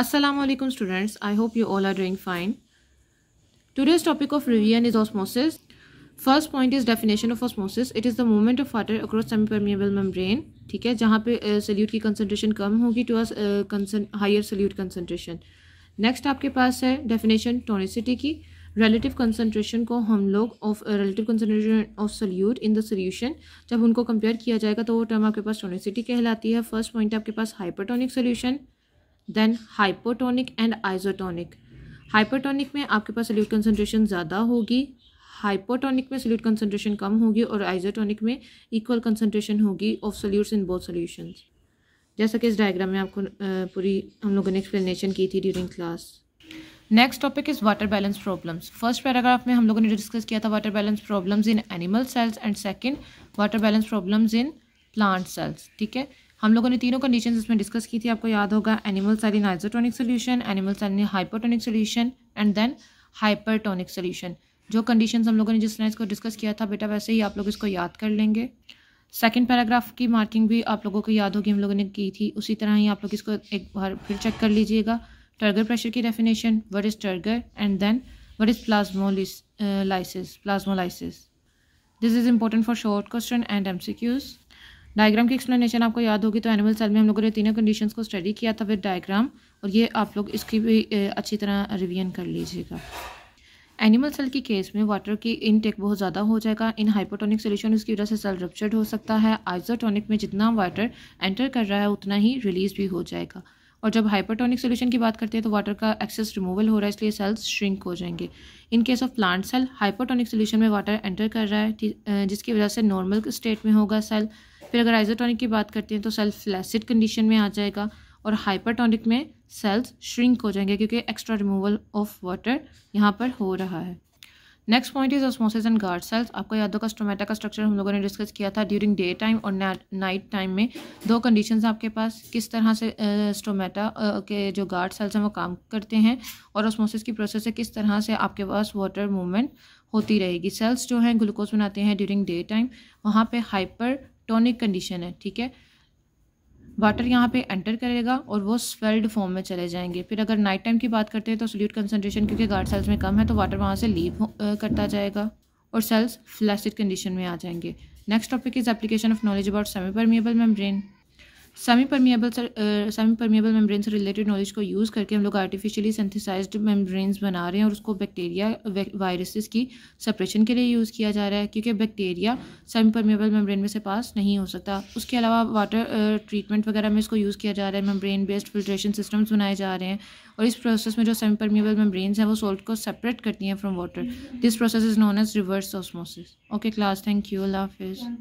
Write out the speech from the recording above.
Assalamualaikum students, I hope you all are doing fine. Today's topic of revision is osmosis. First point is definition of osmosis. It is the movement of water across semi-permeable membrane. ठीक है जहाँ पे salute की concentration कम होगी to higher solute concentration next आपके पास है डेफिनेशन टोनिसिटी की रिलेटिव कंसनट्रेशन को हम लोग of relative concentration of solute in the solution जब उनको कंपेयर किया जाएगा तो वो टर्म आपके पास टोनिसिटी कहलाती है फर्स्ट पॉइंट आपके पास hypertonic solution then hypotonic and isotonic hypotonic में आपके पास सल्यूट कंसनट्रेशन ज़्यादा होगी हाइपोटोनिक में सल्यूट कंसनट्रेशन कम होगी और आइजोटोनिक में इक्वल कंसनट्रेशन होगी of solutes in both solution जैसा कि इस डायग्राम में आपको पूरी हम लोगों ने एक्सप्लेनेशन की थी during class next topic is water balance problems first paragraph में हम लोगों ने डिस्कस किया था water balance problems in animal cells and second water balance problems in plant cells ठीक है हम लोगों ने तीनों कंडीशन इसमें डिस्कस की थी आपको याद होगा animal cell in isotonic solution animal cell in hypotonic solution and then hypertonic solution जो कंडीशन हम लोगों ने जिस तरह इसको डिस्कस किया था बेटा वैसे ही आप लोग इसको याद कर लेंगे सेकेंड पैराग्राफ की मार्किंग भी आप लोगों को याद होगी हम लोगों ने की थी उसी तरह ही आप लोग इसको एक बार फिर चेक कर लीजिएगा टर्गर प्रेशर की definition what is turgor and then what is plasmolysis lysis plasmolysis this is important for short question and M diagram की एक्सप्लेनेशन आपको याद होगी तो एनिमल सेल में हम लोगों ने तीनों कंडीशन को स्टडी किया था विद डायग्राम और ये आप लोग इसकी भी अच्छी तरह रिवीजन कर लीजिएगा एनिमल सेल की केस में वाटर की इनटेक बहुत ज़्यादा हो जाएगा इन हाइपोटोनिक सोल्यूशन उसकी वजह से सेल रप्चर्ड हो सकता है आइजोटोनिक में जितना वाटर एंटर कर रहा है उतना ही रिलीज भी हो जाएगा और जब हाइपरटोनिक सोल्यूशन की बात करते हैं तो वाटर का एक्सेस रिमूवल हो रहा है इसलिए सेल्स श्रिंक हो जाएंगे in case of plant cell hypertonic solution में वाटर एंटर कर रहा है जिसकी वजह से नॉर्मल स्टेट में होगा सेल फिर अगर आइजोटॉनिक की बात करते हैं तो सेल्स फ्लैसिड कंडीशन में आ जाएगा और हाइपरटॉनिक में सेल्स श्रिंक हो जाएंगे क्योंकि एक्स्ट्रा रिमूवल ऑफ वाटर यहाँ पर हो रहा है next point is osmosis and guard cells आपको याद होगा स्टोमेटा का स्ट्रक्चर हम लोगों ने डिस्कस किया था ड्यूरिंग डे टाइम और नाइट टाइम में दो कंडीशन आपके पास किस तरह से स्टोमेटा uh, uh, के जो गार्ड सेल्स हैं वो काम करते हैं और ऑस्मोसिस की प्रोसेस से किस तरह से आपके पास वाटर मूवमेंट होती रहेगी सेल्स जो हैं ग्लूकोज बनाते हैं ड्यूरिंग डे टाइम वहाँ पे हाइपर टॉनिक कंडीशन है ठीक है वाटर यहाँ पे एंटर करेगा और वो स्वेल्ड फॉर्म में चले जाएंगे फिर अगर नाइट टाइम की बात करते हैं तो सोल्यूट कंसनट्रेशन क्योंकि गार्ड सेल्स में कम है तो वाटर वहाँ से लीव करता जाएगा और सेल्स फ्लैसिड कंडीशन में आ जाएंगे next topic is application of knowledge about semi permeable membrane semi permeable semi permeable membrane से रिलेटेड नॉलेज को यूज़ करके हम लोग आर्टिफिशियली सिंथेसाइज्ड मेम्ब्रेन्स बना रहे हैं और उसको बैक्टीरिया वायरसेस की सेपरेशन के लिए यूज़ किया जा रहा है क्योंकि बैक्टीरिया सेमी परमिएबल मेम्ब्रेन में से पास नहीं हो सकता उसके अलावा वाटर ट्रीटमेंट uh, वगैरह में इसको यूज़ किया जा रहा है मेम्ब्रेन बेस्ड फिल्ट्रेशन सिस्टम्स बनाए जा रहे हैं और इस प्रोसेस में जो सेमी परमिएबल मेम्ब्रेन हैं वो सॉल्ट को सेपरेट करती हैं from water this process is known as reverse osmosis okay class thank you अल्लाह हाफिज़